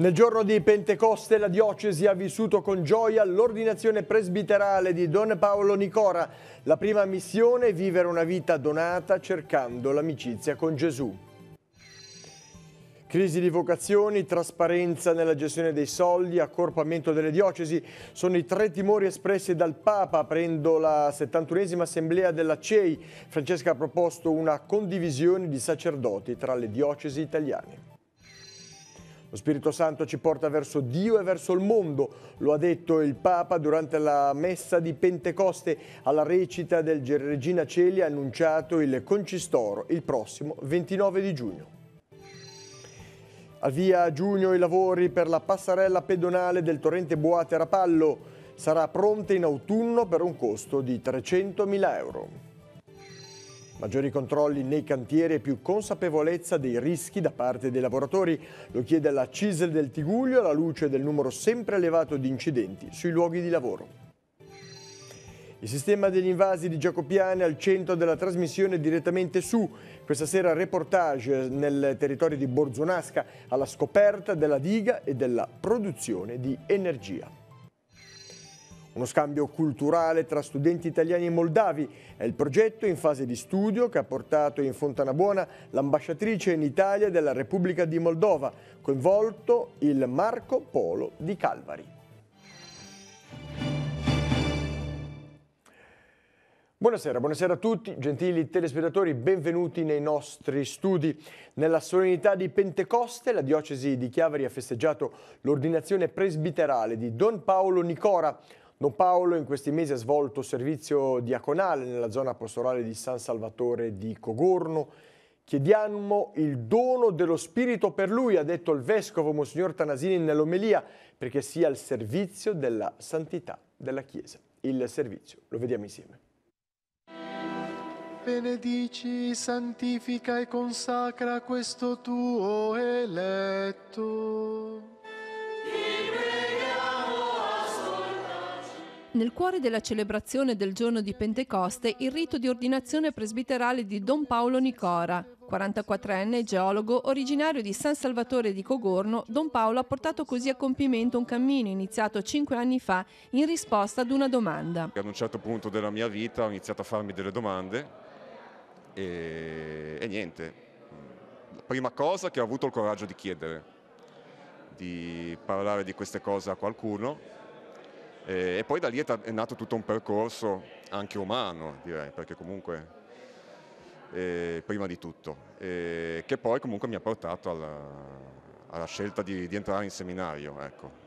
Nel giorno di Pentecoste la diocesi ha vissuto con gioia l'ordinazione presbiterale di Don Paolo Nicora. La prima missione è vivere una vita donata cercando l'amicizia con Gesù. Crisi di vocazioni, trasparenza nella gestione dei soldi, accorpamento delle diocesi sono i tre timori espressi dal Papa aprendo la 71esima assemblea della CEI. Francesca ha proposto una condivisione di sacerdoti tra le diocesi italiane. Lo Spirito Santo ci porta verso Dio e verso il mondo, lo ha detto il Papa durante la messa di Pentecoste alla recita del Regina Celi ha annunciato il Concistoro il prossimo 29 di giugno. Avvia a giugno i lavori per la passarella pedonale del torrente Boate Rapallo sarà pronta in autunno per un costo di 300.000 euro. Maggiori controlli nei cantieri e più consapevolezza dei rischi da parte dei lavoratori. Lo chiede la CISL del Tiguglio alla luce del numero sempre elevato di incidenti sui luoghi di lavoro. Il sistema degli invasi di Giacopiane al centro della trasmissione direttamente su. Questa sera reportage nel territorio di Borzonasca alla scoperta della diga e della produzione di energia. Uno scambio culturale tra studenti italiani e moldavi è il progetto in fase di studio che ha portato in Fontanabuona l'ambasciatrice in Italia della Repubblica di Moldova, coinvolto il Marco Polo di Calvari. Buonasera, buonasera, a tutti, gentili telespettatori, benvenuti nei nostri studi. Nella solennità di Pentecoste la diocesi di Chiavari ha festeggiato l'ordinazione presbiterale di Don Paolo Nicora, Don Paolo in questi mesi ha svolto servizio diaconale nella zona pastorale di San Salvatore di Cogorno. Chiediamo il dono dello Spirito per lui, ha detto il Vescovo Monsignor Tanasini nell'omelia, perché sia al servizio della santità della Chiesa. Il servizio lo vediamo insieme. Benedici, santifica e consacra questo tuo eletto. Nel cuore della celebrazione del giorno di Pentecoste, il rito di ordinazione presbiterale di Don Paolo Nicora. 44enne geologo originario di San Salvatore di Cogorno, Don Paolo ha portato così a compimento un cammino iniziato cinque anni fa in risposta ad una domanda. Ad un certo punto della mia vita ho iniziato a farmi delle domande e, e niente. Prima cosa che ho avuto il coraggio di chiedere, di parlare di queste cose a qualcuno eh, e, poi da lì è, è, nato tutto un percorso anche umano, direi, perché comunque eh, prima di tutto, eh, che poi comunque mi ha portato alla, alla scelta di, di, entrare in seminario. Ecco.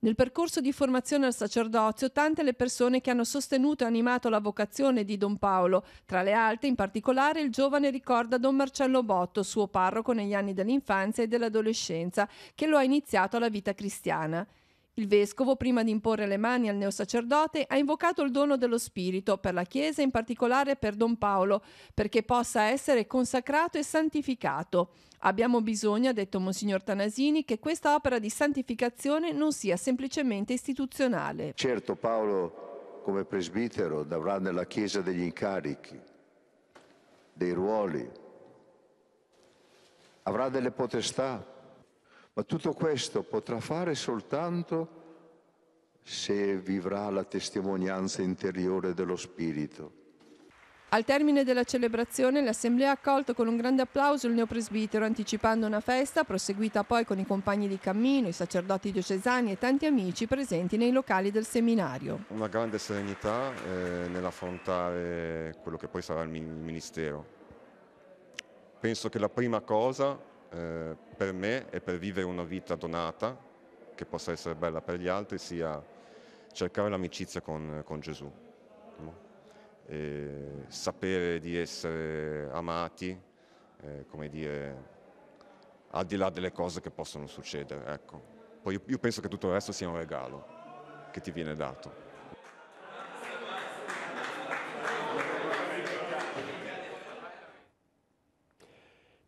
Nel percorso di formazione al sacerdozio, tante le persone che hanno sostenuto e animato la vocazione di Don Paolo. Tra le altre, in particolare, il giovane ricorda Don Marcello Botto, suo parroco negli anni dell'infanzia e dell'adolescenza, che lo ha iniziato alla vita cristiana. Il vescovo, prima di imporre le mani al neosacerdote, ha invocato il dono dello Spirito per la Chiesa, in particolare per Don Paolo, perché possa essere consacrato e santificato. Abbiamo bisogno, ha detto Monsignor Tanasini, che questa opera di santificazione non sia semplicemente istituzionale. Certo, Paolo, come presbitero, avrà nella Chiesa degli incarichi, dei ruoli, avrà delle potestà ma tutto questo potrà fare soltanto se vivrà la testimonianza interiore dello Spirito. Al termine della celebrazione l'Assemblea ha accolto con un grande applauso il neopresbitero anticipando una festa proseguita poi con i compagni di cammino, i sacerdoti diocesani e tanti amici presenti nei locali del seminario. Una grande serenità eh, nell'affrontare quello che poi sarà il ministero. Penso che la prima cosa eh, per me e per vivere una vita donata, che possa essere bella per gli altri, sia cercare l'amicizia con, con Gesù. No? sapere di essere amati, eh, come dire, al di là delle cose che possono succedere. Ecco. Poi io penso che tutto il resto sia un regalo che ti viene dato.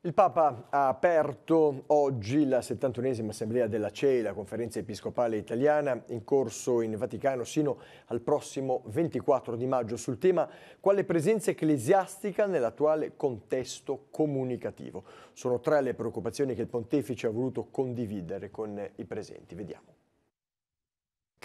Il Papa ha aperto oggi la 71esima assemblea della CEI, la conferenza episcopale italiana, in corso in Vaticano sino al prossimo 24 di maggio sul tema quale presenza ecclesiastica nell'attuale contesto comunicativo. Sono tre le preoccupazioni che il pontefice ha voluto condividere con i presenti. Vediamo.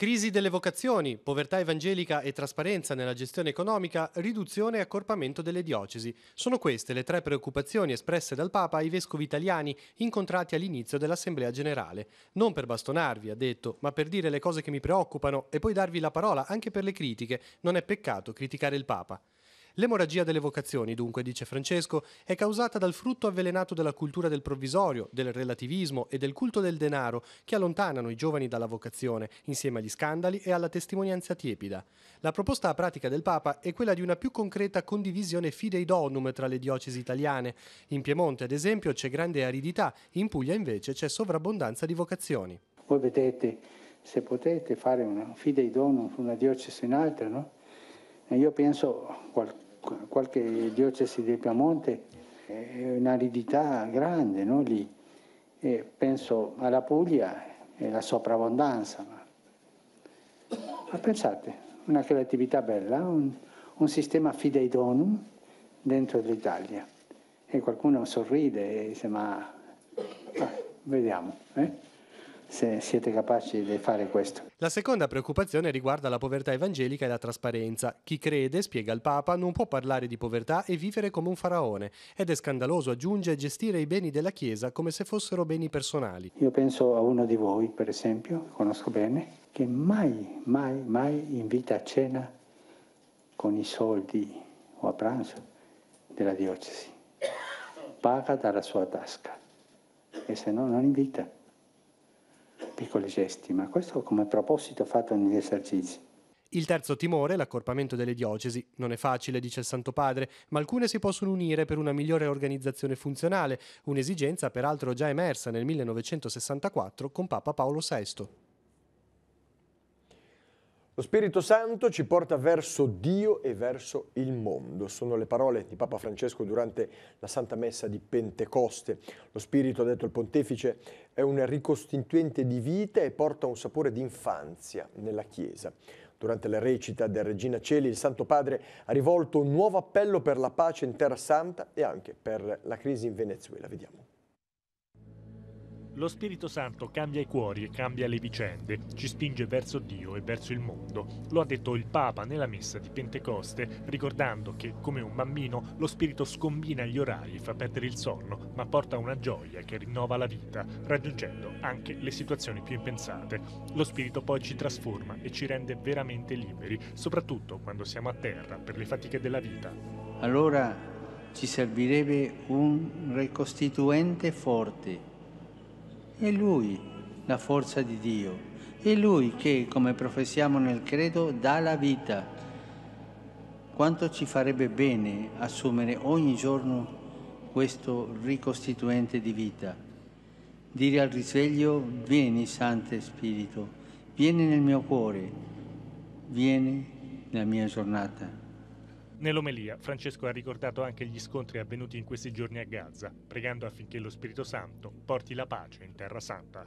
Crisi delle vocazioni, povertà evangelica e trasparenza nella gestione economica, riduzione e accorpamento delle diocesi. Sono queste le tre preoccupazioni espresse dal Papa ai vescovi italiani incontrati all'inizio dell'Assemblea generale. Non per bastonarvi, ha detto, ma per dire le cose che mi preoccupano e poi darvi la parola anche per le critiche. Non è peccato criticare il Papa. L'emorragia delle vocazioni, dunque, dice Francesco, è causata dal frutto avvelenato della cultura del provvisorio, del relativismo e del culto del denaro che allontanano i giovani dalla vocazione, insieme agli scandali e alla testimonianza tiepida. La proposta a pratica del Papa è quella di una più concreta condivisione fidei donum tra le diocesi italiane. In Piemonte, ad esempio, c'è grande aridità, in Puglia invece c'è sovrabbondanza di vocazioni. Voi vedete, se potete, fare una fidei donum su una diocesi in altra, no? E io penso qualche diocesi del Piemonte è un'aridità grande, no? Lì. E penso alla Puglia e alla sovrabbondanza. Ma... ma, pensate, una creatività bella, un, un sistema fideidonum dentro l'Italia. E qualcuno sorride e dice ma, ah, vediamo. Eh? se siete capaci di fare questo. La seconda preoccupazione riguarda la povertà evangelica e la trasparenza. Chi crede, spiega il Papa, non può parlare di povertà e vivere come un faraone ed è scandaloso, aggiunge, gestire i beni della Chiesa come se fossero beni personali. Io penso a uno di voi, per esempio, che conosco bene, che mai, mai, mai invita a cena con i soldi o a pranzo della diocesi. Paga dalla sua tasca e se no non invita piccoli gesti, ma questo come proposito fatto negli esercizi. Il terzo timore, è l'accorpamento delle diocesi, non è facile, dice il Santo Padre, ma alcune si possono unire per una migliore organizzazione funzionale, un'esigenza peraltro già emersa nel 1964 con Papa Paolo VI. Lo Spirito Santo ci porta verso Dio e verso il mondo. Sono le parole di Papa Francesco durante la Santa Messa di Pentecoste. Lo Spirito, ha detto il pontefice, è un ricostituente di vita e porta un sapore di infanzia nella Chiesa. Durante la recita del Regina Celi, il Santo Padre ha rivolto un nuovo appello per la pace in Terra Santa e anche per la crisi in Venezuela. Vediamo. Lo Spirito Santo cambia i cuori e cambia le vicende, ci spinge verso Dio e verso il mondo. Lo ha detto il Papa nella messa di Pentecoste, ricordando che, come un bambino, lo Spirito scombina gli orari e fa perdere il sonno, ma porta una gioia che rinnova la vita, raggiungendo anche le situazioni più impensate. Lo Spirito poi ci trasforma e ci rende veramente liberi, soprattutto quando siamo a terra per le fatiche della vita. Allora ci servirebbe un ricostituente forte è Lui la forza di Dio. È Lui che, come professiamo nel credo, dà la vita. Quanto ci farebbe bene assumere ogni giorno questo ricostituente di vita. Dire al risveglio, vieni Santo Spirito, vieni nel mio cuore, vieni nella mia giornata. Nell'omelia Francesco ha ricordato anche gli scontri avvenuti in questi giorni a Gaza, pregando affinché lo Spirito Santo porti la pace in Terra Santa.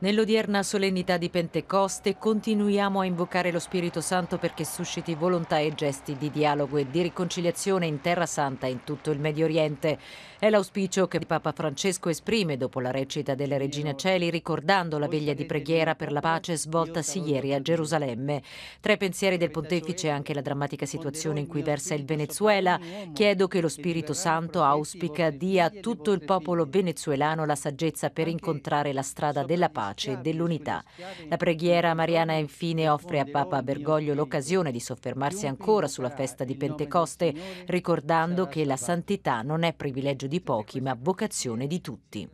Nell'odierna solennità di Pentecoste continuiamo a invocare lo Spirito Santo perché susciti volontà e gesti di dialogo e di riconciliazione in Terra Santa e in tutto il Medio Oriente. È l'auspicio che Papa Francesco esprime dopo la recita delle Regina Celi ricordando la veglia di preghiera per la pace svoltasi ieri a Gerusalemme. Tra i pensieri del pontefice anche la drammatica situazione in cui versa il Venezuela. Chiedo che lo Spirito Santo auspica dia a tutto il popolo venezuelano la saggezza per incontrare la strada della pace pace e dell'unità. La preghiera mariana infine offre a Papa Bergoglio l'occasione di soffermarsi ancora sulla festa di Pentecoste, ricordando che la santità non è privilegio di pochi ma vocazione di tutti.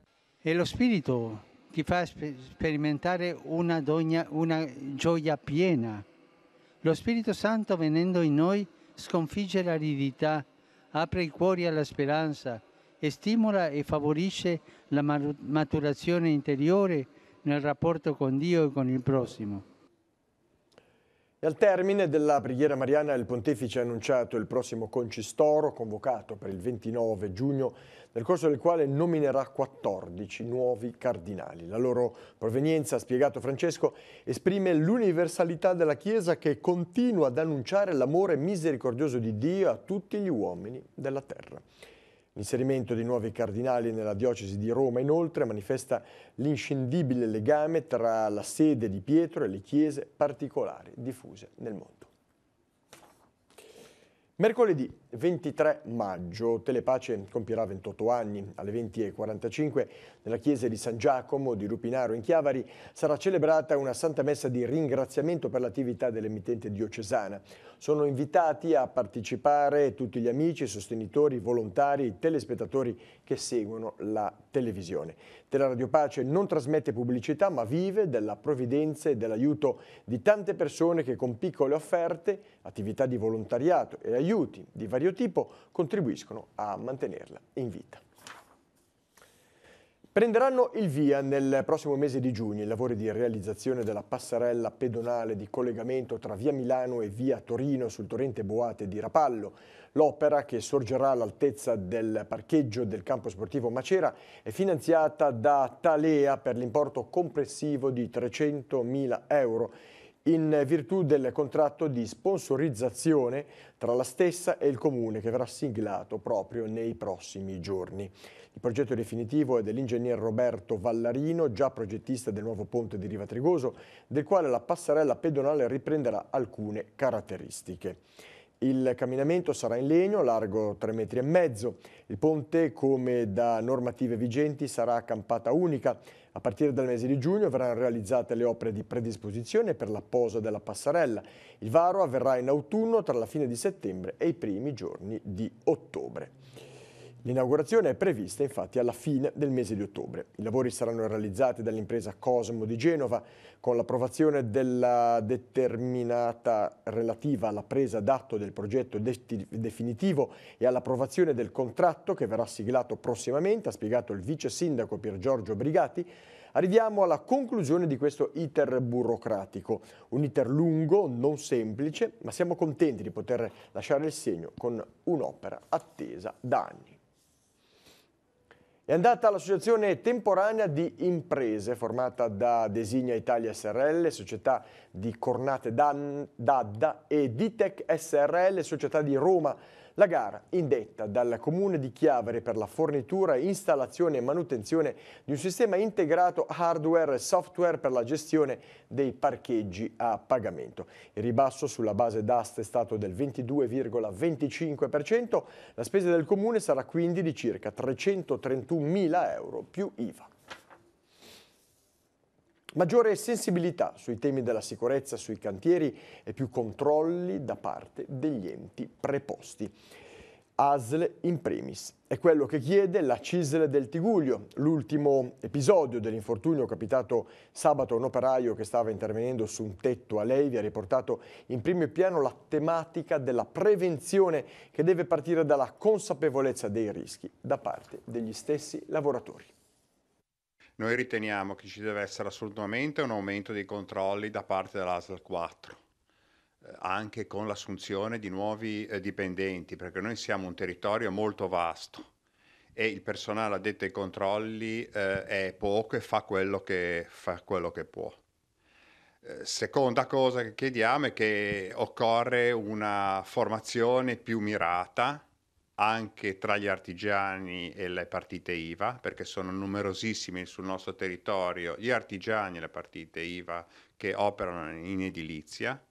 E lo Spirito ti fa sperimentare una, dogna, una gioia piena. Lo Spirito Santo venendo in noi sconfigge l'aridità, apre i cuori alla speranza e stimola e favorisce la maturazione interiore nel rapporto con Dio e con il prossimo. E al termine della preghiera mariana il pontefice ha annunciato il prossimo concistoro convocato per il 29 giugno, nel corso del quale nominerà 14 nuovi cardinali. La loro provenienza, ha spiegato Francesco, esprime l'universalità della Chiesa che continua ad annunciare l'amore misericordioso di Dio a tutti gli uomini della terra. L'inserimento di nuovi cardinali nella diocesi di Roma inoltre manifesta l'inscindibile legame tra la sede di Pietro e le chiese particolari diffuse nel mondo. Mercoledì 23 maggio Telepace compirà 28 anni. Alle 20.45 nella chiesa di San Giacomo di Rupinaro in Chiavari sarà celebrata una santa messa di ringraziamento per l'attività dell'emittente diocesana. Sono invitati a partecipare tutti gli amici, sostenitori, volontari, telespettatori che seguono la televisione. Teleradio Pace non trasmette pubblicità ma vive della provvidenza e dell'aiuto di tante persone che con piccole offerte, attività di volontariato e aiuti di vari vario tipo contribuiscono a mantenerla in vita. Prenderanno il via nel prossimo mese di giugno i lavori di realizzazione della passerella pedonale di collegamento tra via Milano e via Torino sul torrente Boate di Rapallo. L'opera, che sorgerà all'altezza del parcheggio del campo sportivo Macera, è finanziata da Talea per l'importo complessivo di 300.000 euro in virtù del contratto di sponsorizzazione tra la stessa e il Comune che verrà siglato proprio nei prossimi giorni. Il progetto definitivo è dell'ingegner Roberto Vallarino, già progettista del nuovo ponte di Riva Trigoso, del quale la passerella pedonale riprenderà alcune caratteristiche. Il camminamento sarà in legno, largo 3,5 metri. e mezzo. Il ponte, come da normative vigenti, sarà a campata unica. A partire dal mese di giugno verranno realizzate le opere di predisposizione per la posa della passarella. Il varo avverrà in autunno tra la fine di settembre e i primi giorni di ottobre. L'inaugurazione è prevista infatti alla fine del mese di ottobre. I lavori saranno realizzati dall'impresa Cosmo di Genova con l'approvazione della determinata relativa alla presa d'atto del progetto definitivo e all'approvazione del contratto che verrà siglato prossimamente, ha spiegato il vice sindaco Pier Giorgio Brigati, Arriviamo alla conclusione di questo iter burocratico, un iter lungo, non semplice, ma siamo contenti di poter lasciare il segno con un'opera attesa da anni. È andata all'associazione temporanea di imprese formata da Designa Italia SRL, società di Cornate Dadda e Ditec SRL, società di Roma la gara, indetta dal comune di Chiavere per la fornitura, installazione e manutenzione di un sistema integrato hardware e software per la gestione dei parcheggi a pagamento. Il ribasso sulla base d'asta è stato del 22,25%, la spesa del comune sarà quindi di circa 331.000 euro più IVA. Maggiore sensibilità sui temi della sicurezza sui cantieri e più controlli da parte degli enti preposti. ASL in primis. È quello che chiede la CISL del Tiguglio. L'ultimo episodio dell'infortunio capitato sabato a un operaio che stava intervenendo su un tetto a lei vi ha riportato in primo piano la tematica della prevenzione che deve partire dalla consapevolezza dei rischi da parte degli stessi lavoratori. Noi riteniamo che ci deve essere assolutamente un aumento dei controlli da parte dell'ASL 4, eh, anche con l'assunzione di nuovi eh, dipendenti, perché noi siamo un territorio molto vasto e il personale addetto ai controlli eh, è poco e fa quello che, fa quello che può. Eh, seconda cosa che chiediamo è che occorre una formazione più mirata anche tra gli artigiani e le partite IVA, perché sono numerosissimi sul nostro territorio gli artigiani e le partite IVA che operano in edilizia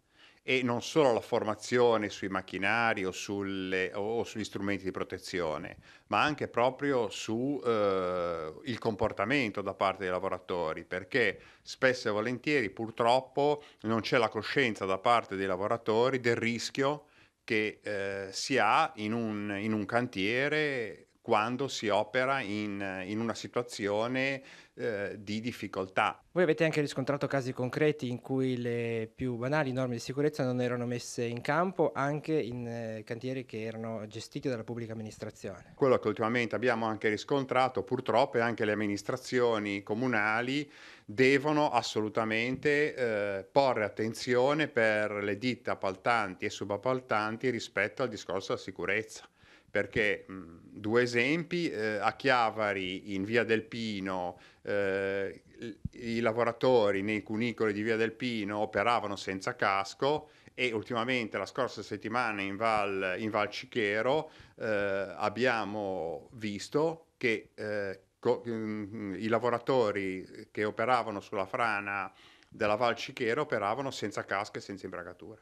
e non solo la formazione sui macchinari o, sulle, o sugli strumenti di protezione, ma anche proprio sul eh, comportamento da parte dei lavoratori, perché spesso e volentieri purtroppo non c'è la coscienza da parte dei lavoratori del rischio che eh, si ha in un, in un, cantiere quando si opera in, in una situazione eh, di difficoltà. Voi avete anche riscontrato casi concreti in cui le più banali norme di sicurezza non erano messe in campo anche in eh, cantieri che erano gestiti dalla pubblica amministrazione. Quello che ultimamente abbiamo anche riscontrato purtroppo è anche le amministrazioni comunali devono assolutamente eh, porre attenzione per le ditte appaltanti e subappaltanti rispetto al discorso della sicurezza perché mh, mm, due esempi, eh, a Chiavari in Via del Pino eh, i lavoratori nei cunicoli di Via del Pino operavano senza casco e ultimamente la scorsa settimana in Val, in Val Cichero eh, abbiamo visto che eh, co- mh, mm, i lavoratori che operavano sulla frana della Val Cichero operavano senza casco e senza imbragatura.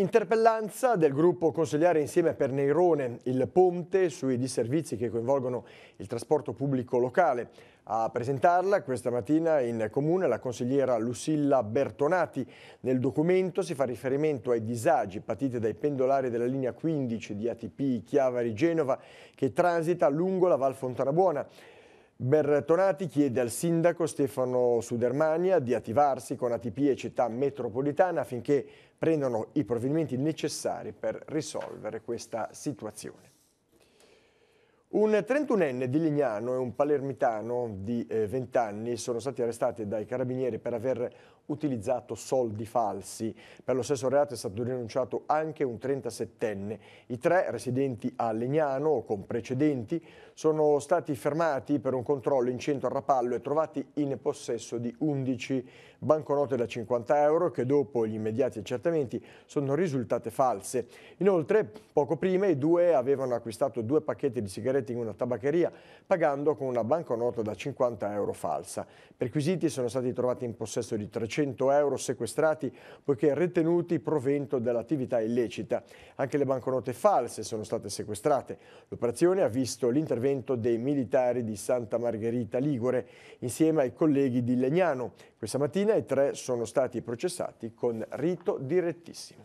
Interpellanza del gruppo consigliare insieme per Neirone il Ponte sui disservizi che coinvolgono il trasporto pubblico locale. A presentarla questa mattina in comune la consigliera Lucilla Bertonati. Nel documento si fa riferimento ai disagi patiti dai pendolari della linea 15 di ATP Chiavari-Genova che transita lungo la Val Fontanabuona. Bertonati chiede al sindaco Stefano Sudermania di attivarsi con ATP e città metropolitana affinché prendono i provvedimenti necessari per risolvere questa situazione. Un 31enne di Lignano e un palermitano di 20 eh, anni sono stati arrestati dai carabinieri per aver utilizzato soldi falsi. Per lo stesso reato è stato rinunciato anche un 37enne. I tre, residenti a Lignano o con precedenti, sono stati fermati per un controllo in centro a Rapallo e trovati in possesso di 11 banconote da 50 euro che dopo gli immediati accertamenti sono risultate false. Inoltre, poco prima i due avevano acquistato due pacchetti di sigarette in una tabaccheria pagando con una banconota da 50 euro falsa. Perquisiti sono stati trovati in possesso di 300 euro sequestrati poiché ritenuti provento dell'attività illecita. Anche le banconote false sono state sequestrate. L'operazione ha visto l'intervento l'intervento dei militari di Santa Margherita Ligure insieme ai colleghi di Legnano. Questa mattina i tre sono stati processati con rito direttissimo.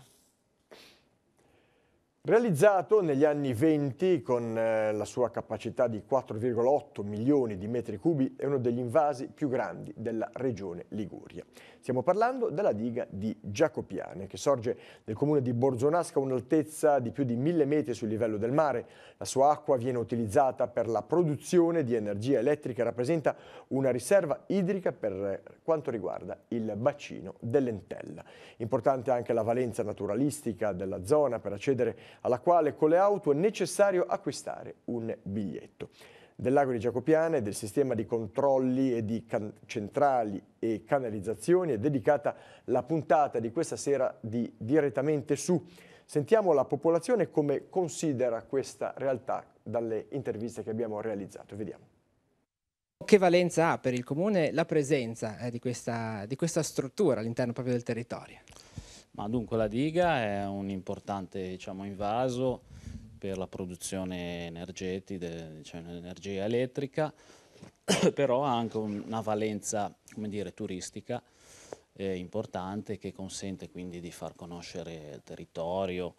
Realizzato negli anni 20 con eh, la sua capacità di 4,8 milioni di metri cubi, è uno degli invasi più grandi della regione Liguria. Stiamo parlando della diga di Giacopiane, che sorge nel comune di Borzonasca a un'altezza di più di mille metri sul livello del mare. La sua acqua viene utilizzata per la produzione di energia elettrica e rappresenta una riserva idrica per quanto riguarda il bacino dell'Entella. Importante anche la valenza naturalistica della zona per accedere alla quale con le auto è necessario acquistare un biglietto dell'Agro Giacopiana e del sistema di controlli e di centrali e canalizzazioni è dedicata la puntata di questa sera di Direttamente su. Sentiamo la popolazione come considera questa realtà dalle interviste che abbiamo realizzato. Vediamo. Che valenza ha per il Comune la presenza eh, di questa, di questa struttura all'interno proprio del territorio? Ma dunque la diga è un importante diciamo, invaso per la produzione energetica, cioè energia elettrica, però ha anche una valenza dire, turistica eh, importante che consente quindi di far conoscere il territorio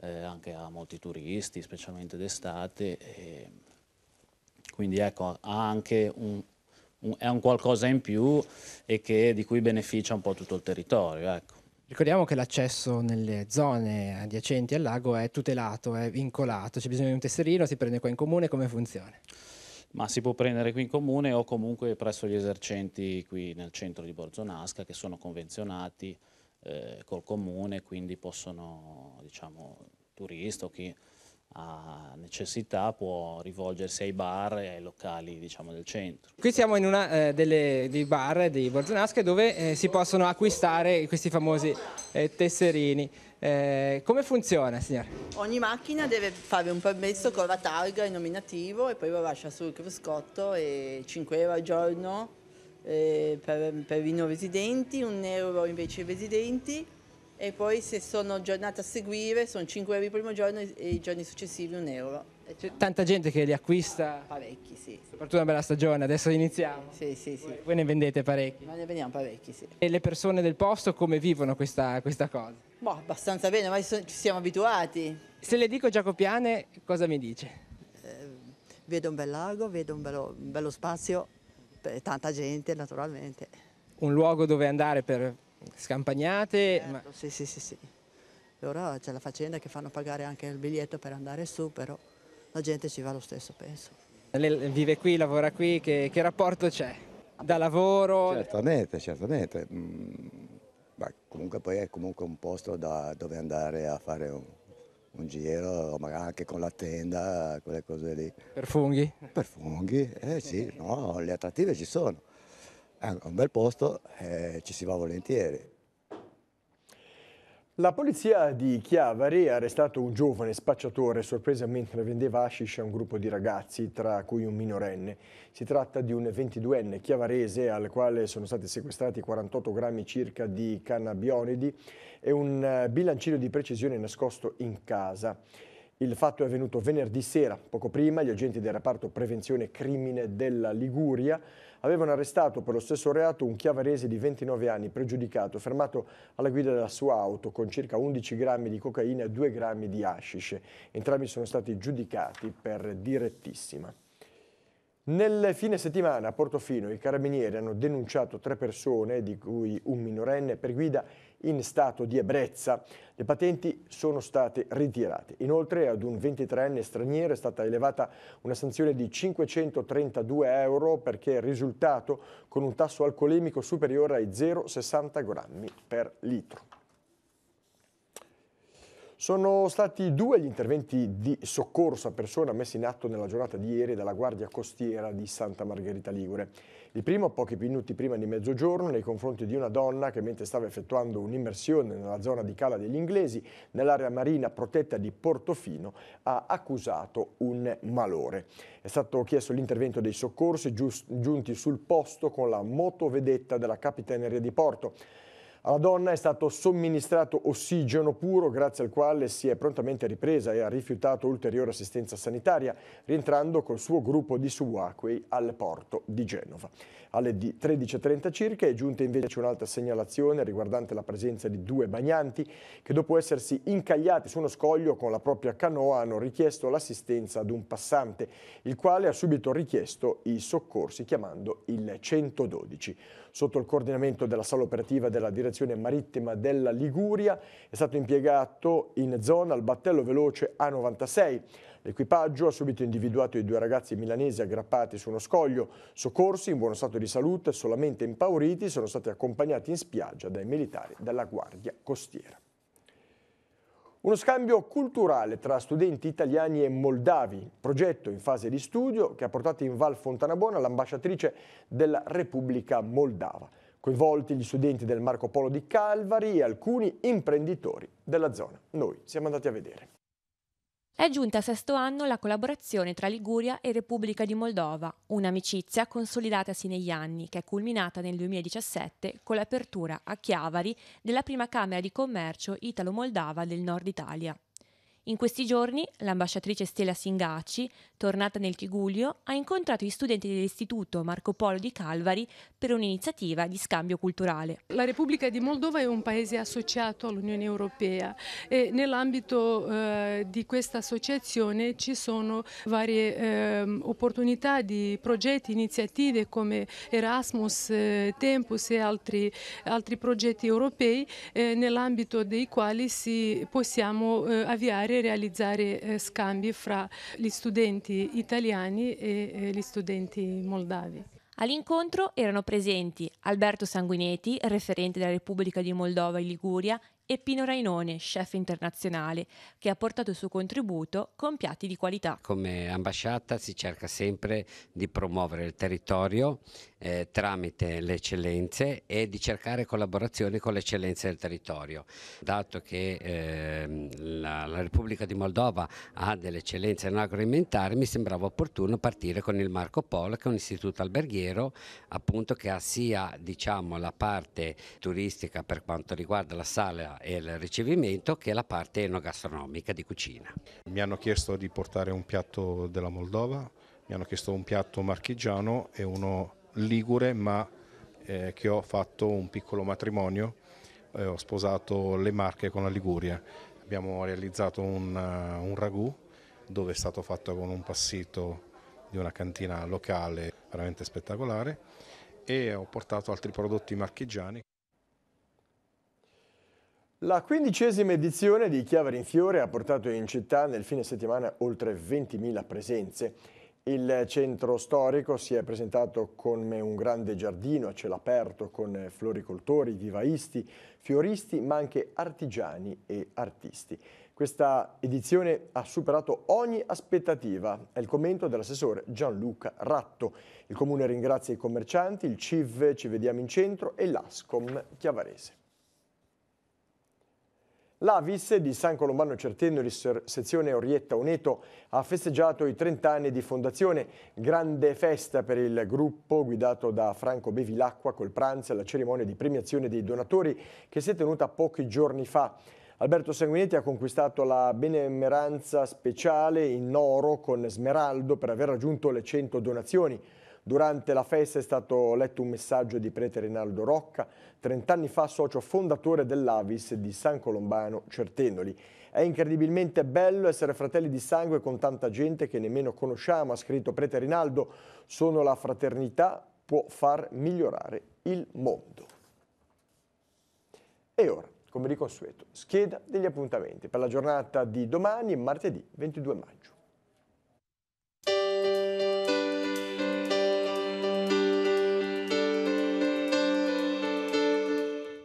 eh, anche a molti turisti, specialmente d'estate. Quindi ecco, ha anche un, un, è un qualcosa in più e che, di cui beneficia un po' tutto il territorio. Ecco. Ricordiamo che l'accesso nelle zone adiacenti al lago è tutelato, è vincolato, c'è bisogno di un tesserino, si prende qua in comune, come funziona? ma si può prendere qui in comune o comunque presso gli esercenti qui nel centro di Borzonasca che sono convenzionati eh, col comune, quindi possono, diciamo, turisti o chi ha necessità può rivolgersi ai bar e ai locali diciamo, del centro. Qui siamo in una eh, dei bar di Borzonasche dove eh, si possono acquistare questi famosi eh, tesserini. Eh, come funziona signore? Ogni macchina deve fare un permesso con la targa e nominativo e poi lo lascia sul cruscotto e 5 euro al giorno eh, per, per i non residenti, un euro invece i residenti e poi se sono giornate a seguire sono 5 euro il primo giorno e i giorni successivi 1 euro. C'è tanta gente che li acquista? Parecchi, sì. Soprattutto una bella stagione, adesso iniziamo. Sì, sì, sì. Voi, ne vendete parecchi? Ma ne vendiamo parecchi, sì. E le persone del posto come vivono questa, questa cosa? Boh, abbastanza bene, ma ci siamo abituati. Se le dico Giacopiane, cosa mi dice? Eh, vedo un bel lago, vedo un bello, un bello spazio, tanta gente naturalmente. Un luogo dove andare per scampagnate. Certo, ma... Sì, sì, sì, sì. Allora c'è la faccenda che fanno pagare anche il biglietto per andare su, però la gente ci va lo stesso, penso. Lei vive qui, lavora qui, che, che rapporto c'è? Da lavoro? Certamente, certamente. Mm, ma comunque poi è comunque un posto da dove andare a fare un, un giro, magari anche con la tenda, quelle cose lì. Per funghi? Per funghi, eh sì, no, le attrattive ci sono è ah, un bel posto, eh, ci si va volentieri. La polizia di Chiavari ha arrestato un giovane spacciatore sorpresa mentre vendeva hashish a un gruppo di ragazzi, tra cui un minorenne. Si tratta di un 22enne chiavarese al quale sono stati sequestrati 48 grammi circa di cannabionidi e un eh, bilancino di precisione nascosto in casa. Il fatto è avvenuto venerdì sera. Poco prima gli agenti del reparto prevenzione crimine della Liguria avevano arrestato per lo stesso reato un chiavarese di 29 anni, pregiudicato, fermato alla guida della sua auto con circa 11 grammi di cocaina e 2 grammi di hashish. Entrambi sono stati giudicati per direttissima. Nel fine settimana a Portofino i carabinieri hanno denunciato tre persone, di cui un minorenne, per guida in stato di ebbrezza. Le patenti sono state ritirate. Inoltre ad un 23enne straniero è stata elevata una sanzione di 532 euro perché è risultato con un tasso alcolemico superiore ai 0,60 grammi per litro. Sono stati due gli interventi di soccorso a persona messi in atto nella giornata di ieri dalla Guardia Costiera di Santa Margherita Ligure. Il primo pochi minuti prima di mezzogiorno nei confronti di una donna che mentre stava effettuando un'immersione nella zona di Cala degli Inglesi, nell'area marina protetta di Portofino, ha accusato un malore. È stato chiesto l'intervento dei soccorsi giunti sul posto con la motovedetta della Capitaneria di Porto. Alla donna è stato somministrato ossigeno puro grazie al quale si è prontamente ripresa e ha rifiutato ulteriore assistenza sanitaria, rientrando col suo gruppo di subacquei al porto di Genova alle 13.30 circa è giunta invece un'altra segnalazione riguardante la presenza di due bagnanti che dopo essersi incagliati su uno scoglio con la propria canoa hanno richiesto l'assistenza ad un passante, il quale ha subito richiesto i soccorsi chiamando il 112. Sotto il coordinamento della sala operativa della Direzione Marittima della Liguria è stato impiegato in zona il battello veloce A96. L'equipaggio ha subito individuato i due ragazzi milanesi aggrappati su uno scoglio, soccorsi in buono stato di salute, solamente impauriti, sono stati accompagnati in spiaggia dai militari della Guardia Costiera. Uno scambio culturale tra studenti italiani e moldavi, progetto in fase di studio che ha portato in Val Fontanabona l'ambasciatrice della Repubblica Moldava, coinvolti gli studenti del Marco Polo di Calvari e alcuni imprenditori della zona. Noi siamo andati a vedere. È giunta a sesto anno la collaborazione tra Liguria e Repubblica di Moldova, un'amicizia consolidatasi negli anni che è culminata nel 2017 con l'apertura a Chiavari della prima Camera di Commercio Italo-Moldava del Nord Italia. In questi giorni l'ambasciatrice Stella Singaci, tornata nel Tiguglio, ha incontrato gli studenti dell'Istituto Marco Polo di Calvari per un'iniziativa di scambio culturale. La Repubblica di Moldova è un paese associato all'Unione Europea e nell'ambito eh, di questa associazione ci sono varie eh, opportunità di progetti, iniziative come Erasmus, eh, Tempus e altri, altri progetti europei eh, nell'ambito dei quali si possiamo eh, avviare sempre realizzare eh, scambi fra gli studenti italiani e gli studenti moldavi. All'incontro erano presenti Alberto Sanguinetti, referente della Repubblica di Moldova in Liguria, e Pino Rainone, chef internazionale, che ha portato il suo contributo con piatti di qualità. Come ambasciata si cerca sempre di promuovere il territorio eh, tramite le eccellenze e di cercare collaborazioni con le eccellenze del territorio. Dato che eh, la, la, Repubblica di Moldova ha delle eccellenze in agroalimentare, mi sembrava opportuno partire con il Marco Polo, che è un istituto alberghiero appunto, che ha sia diciamo, la parte turistica per quanto riguarda la sala e il ricevimento che la parte enogastronomica di cucina. Mi hanno chiesto di portare un piatto della Moldova, mi hanno chiesto un piatto marchigiano e uno ligure ma eh, che ho fatto un piccolo matrimonio, eh, ho sposato le Marche con la Liguria. Abbiamo realizzato un, uh, un ragù dove è stato fatto con un passito di una cantina locale veramente spettacolare e ho portato altri prodotti marchigiani. La quindicesima edizione di Chiavari in Fiore ha portato in città nel fine settimana oltre 20.000 presenze il centro storico si è presentato come un grande giardino a cielo aperto con floricoltori, vivaisti, fioristi, ma anche artigiani e artisti. Questa edizione ha superato ogni aspettativa, è il commento dell'assessore Gianluca Ratto. Il comune ringrazia i commercianti, il CIV Ci vediamo in centro e l'ASCOM Chiavarese. L'Avis di San Colombano Certenoris, sezione Orietta Uneto, ha festeggiato i 30 anni di fondazione. Grande festa per il gruppo guidato da Franco Bevilacqua col pranzo e la cerimonia di premiazione dei donatori che si è tenuta pochi giorni fa. Alberto Sanguinetti ha conquistato la benemeranza speciale in oro con Smeraldo per aver raggiunto le 100 donazioni. Durante la festa è stato letto un messaggio di prete Rinaldo Rocca, 30 anni fa socio fondatore dell'Avis di San Colombano Certendoli. È incredibilmente bello essere fratelli di sangue con tanta gente che nemmeno conosciamo, ha scritto prete Rinaldo. Sono la fraternità può far migliorare il mondo. E ora, come di consueto, scheda degli appuntamenti per la giornata di domani, martedì 22 maggio.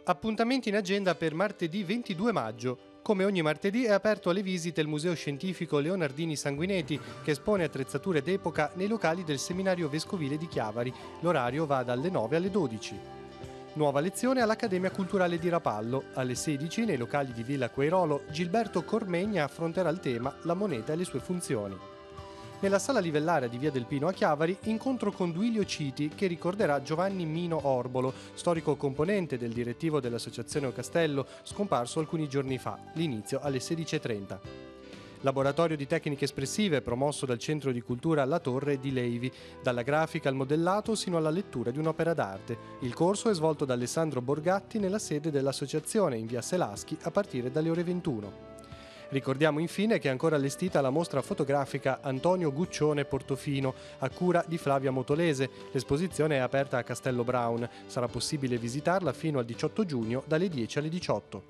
Appuntamenti in agenda per martedì 22 maggio. Come ogni martedì è aperto alle visite il Museo Scientifico Leonardini Sanguinetti che espone attrezzature d'epoca nei locali del seminario vescovile di Chiavari. L'orario va dalle 9 alle 12. Nuova lezione all'Accademia Culturale di Rapallo. Alle 16 nei locali di Villa Queirolo Gilberto Cormegna affronterà il tema La moneta e le sue funzioni. Nella sala livellare di Via del Pino a Chiavari incontro con Duilio Citi che ricorderà Giovanni Mino Orbolo, storico componente del direttivo dell'Associazione Ocastello, scomparso alcuni giorni fa, l'inizio alle 16.30 laboratorio di tecniche espressive promosso dal Centro di Cultura alla Torre di Levi, dalla grafica al modellato sino alla lettura di un'opera d'arte. Il corso è svolto da Alessandro Borgatti nella sede dell'associazione in via Selaschi a partire dalle ore 21. Ricordiamo infine che è ancora allestita la mostra fotografica Antonio Guccione Portofino a cura di Flavia Motolese. L'esposizione è aperta a Castello Brown. Sarà possibile visitarla fino al 18 giugno dalle 10 alle 18.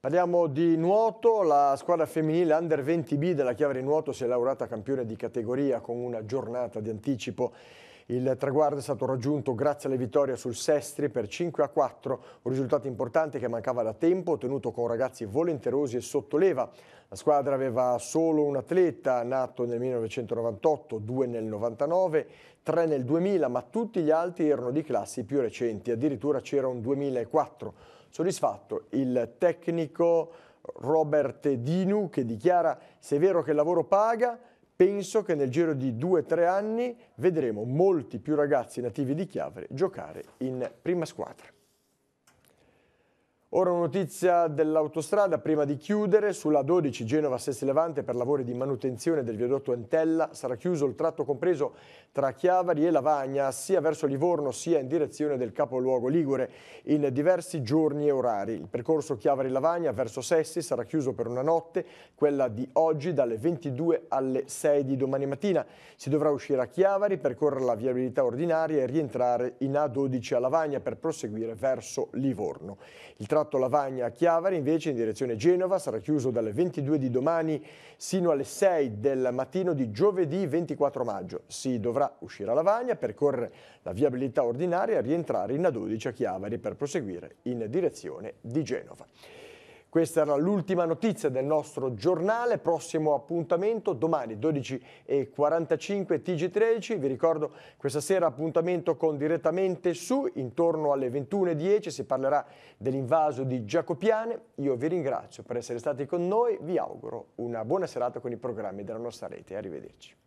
Parliamo di nuoto, la squadra femminile Under 20B della Chiave Chiavari Nuoto si è laureata campione di categoria con una giornata di anticipo il traguardo è stato raggiunto grazie alla vittoria sul Sestri per 5 a 4, un risultato importante che mancava da tempo, ottenuto con ragazzi volenterosi e sottoleva. La squadra aveva solo un atleta nato nel 1998, due nel 99, tre nel 2000, ma tutti gli altri erano di classi più recenti, addirittura c'era un 2004. Soddisfatto il tecnico Robert Dinu che dichiara se è vero che il lavoro paga, penso che nel giro di 2-3 anni vedremo molti più ragazzi nativi di Chiavere giocare in prima squadra. Ora notizia dell'autostrada prima di chiudere, sulla 12 Genova Sesti Levante per lavori di manutenzione del viadotto Entella sarà chiuso il tratto compreso tra Chiavari e Lavagna sia verso Livorno sia in direzione del capoluogo Ligure in diversi giorni e orari. Il percorso Chiavari-Lavagna verso Sessi sarà chiuso per una notte, quella di oggi dalle 22 alle 6 di domani mattina. Si dovrà uscire a Chiavari, percorrere la viabilità ordinaria e rientrare in A12 a Lavagna per proseguire verso Livorno. Il tratto tratto Lavagna a Chiavari, invece in direzione Genova, sarà chiuso dalle 22 di domani sino alle 6 del mattino di giovedì 24 maggio. Si dovrà uscire a Lavagna, percorrere la viabilità ordinaria e rientrare in A12 a Chiavari per proseguire in direzione di Genova. Questa era l'ultima notizia del nostro giornale, prossimo appuntamento domani 12.45 TG13, vi ricordo questa sera appuntamento con direttamente su, intorno alle 21.10 si parlerà dell'invaso di Giacopiane, io vi ringrazio per essere stati con noi, vi auguro una buona serata con i programmi della nostra rete, arrivederci.